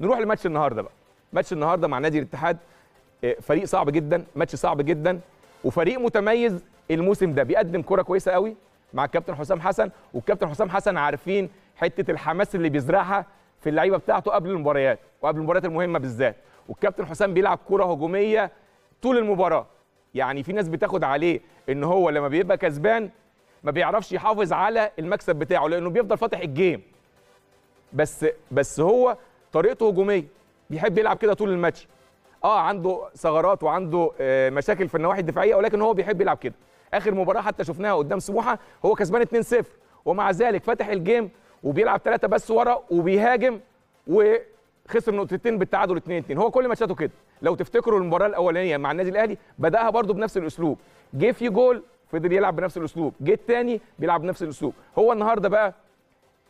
نروح لماتش النهارده بقى ماتش النهارده مع نادي الاتحاد آه، فريق صعب جدا ماتش صعب جدا وفريق متميز الموسم ده بيقدم كره كويسه قوي مع الكابتن حسام حسن والكابتن حسام حسن عارفين حته الحماس اللي بيزرعها في اللعيبه بتاعته قبل المباريات وقبل المباريات المهمه بالذات والكابتن حسام بيلعب كره هجوميه طول المباراه يعني في ناس بتاخد عليه ان هو لما بيبقى كسبان ما بيعرفش يحافظ على المكسب بتاعه لانه بيفضل فاتح الجيم بس بس هو طريقته هجوميه بيحب يلعب كده طول الماتش اه عنده ثغرات وعنده آه، مشاكل في النواحي الدفاعيه ولكن هو بيحب يلعب كده اخر مباراه حتى شفناها قدام سموحه هو كسبان 2-0 ومع ذلك فتح الجيم وبيلعب ثلاثه بس ورا وبيهاجم وخسر نقطتين بالتعادل 2-2 هو كل ماتشاته كده لو تفتكروا المباراه الاولانيه مع النادي الاهلي بداها برده بنفس الاسلوب جه في جول فضل يلعب بنفس الاسلوب جه الثاني بيلعب بنفس الاسلوب هو النهارده بقى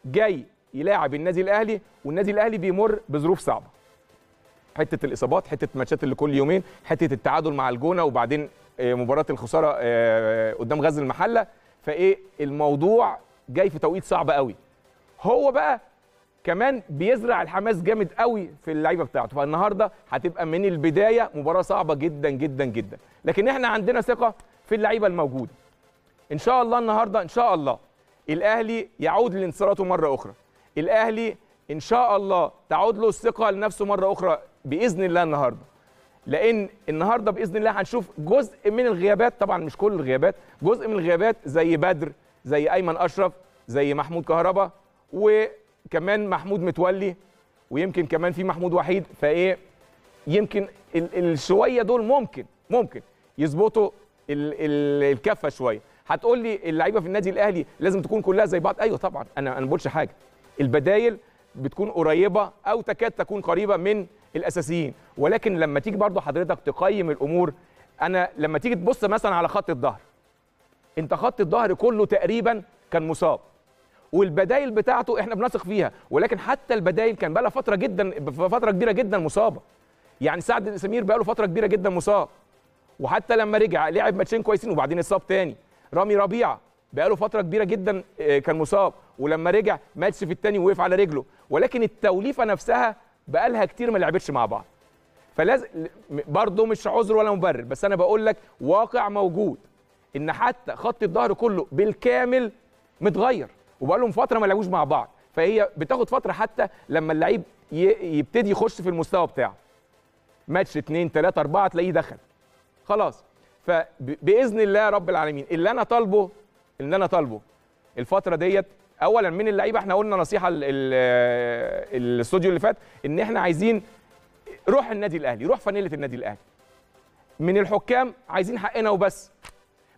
جاي يلاعب النادي الاهلي والنادي الاهلي بيمر بظروف صعبه حته الاصابات حته ماتشات اللي كل يومين حته التعادل مع الجونه وبعدين آه، مباراه الخساره آه، قدام غزل المحله فايه الموضوع جاي في توقيت صعب قوي هو بقى كمان بيزرع الحماس جامد قوي في اللعيبه بتاعته فالنهارده هتبقى من البدايه مباراه صعبه جدا جدا جدا لكن احنا عندنا ثقه في اللعيبه الموجوده ان شاء الله النهارده ان شاء الله الاهلي يعود لانتصاراته مره اخرى الاهلي ان شاء الله تعود له الثقه لنفسه مره اخرى باذن الله النهارده لان النهارده باذن الله هنشوف جزء من الغيابات طبعا مش كل الغيابات جزء من الغيابات زي بدر زي ايمن اشرف زي محمود كهربا وكمان محمود متولي ويمكن كمان في محمود وحيد فايه يمكن الشويه دول ممكن ممكن يظبطوا الكفه شويه هتقول لي اللعيبه في النادي الاهلي لازم تكون كلها زي بعض ايوه طبعا انا انا ما بقولش حاجه البدايل بتكون قريبه او تكاد تكون قريبه من الاساسيين ولكن لما تيجي برضو حضرتك تقيم الامور انا لما تيجي تبص مثلا على خط الظهر انت خط الظهر كله تقريبا كان مصاب والبدايل بتاعته احنا بنثق فيها ولكن حتى البدايل كان بقى لها فتره جدا فتره كبيره جدا مصابه يعني سعد سمير بقى له فتره كبيره جدا مصاب وحتى لما رجع لعب ماتشين كويسين وبعدين اتصاب تاني رامي ربيعه بقاله فتره كبيره جدا آه، كان مصاب ولما رجع ماتش في الثاني ووقف على رجله ولكن التوليفه نفسها بقالها كتير ما لعبتش مع بعض فلازم برضه مش عذر ولا مبرر بس انا بقول لك واقع موجود ان حتى خط الظهر كله بالكامل متغير وبقالهم فتره ما لعبوش مع بعض فهي بتاخد فتره حتى لما اللعيب يبتدي يخش في المستوى بتاعه ماتش 2 3 4 تلاقيه دخل خلاص فباذن الله رب العالمين اللي انا طالبه اللي انا طالبه الفتره ديت اولا من اللعيبه احنا قلنا نصيحه الاستوديو اللي فات ان احنا عايزين روح النادي الاهلي روح فانيله النادي الاهلي من الحكام عايزين حقنا وبس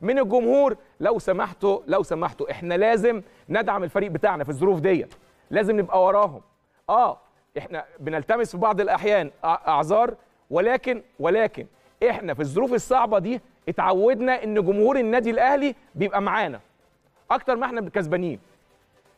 من الجمهور لو سمحتوا لو سمحتوا احنا لازم ندعم الفريق بتاعنا في الظروف ديت لازم نبقى وراهم اه احنا بنلتمس في بعض الاحيان اعذار ولكن ولكن احنا في الظروف الصعبه دي اتعودنا ان جمهور النادي الاهلي بيبقى معانا اكتر ما احنا كسبانين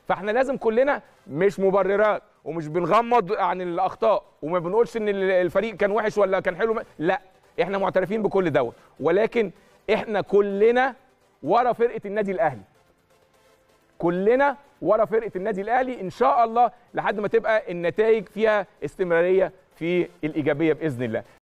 فاحنا لازم كلنا مش مبررات ومش بنغمض عن الاخطاء وما بنقولش ان الفريق كان وحش ولا كان حلو لا احنا معترفين بكل دوت ولكن احنا كلنا ورا فرقه النادي الاهلي كلنا ورا فرقه النادي الاهلي ان شاء الله لحد ما تبقى النتائج فيها استمراريه في الايجابيه باذن الله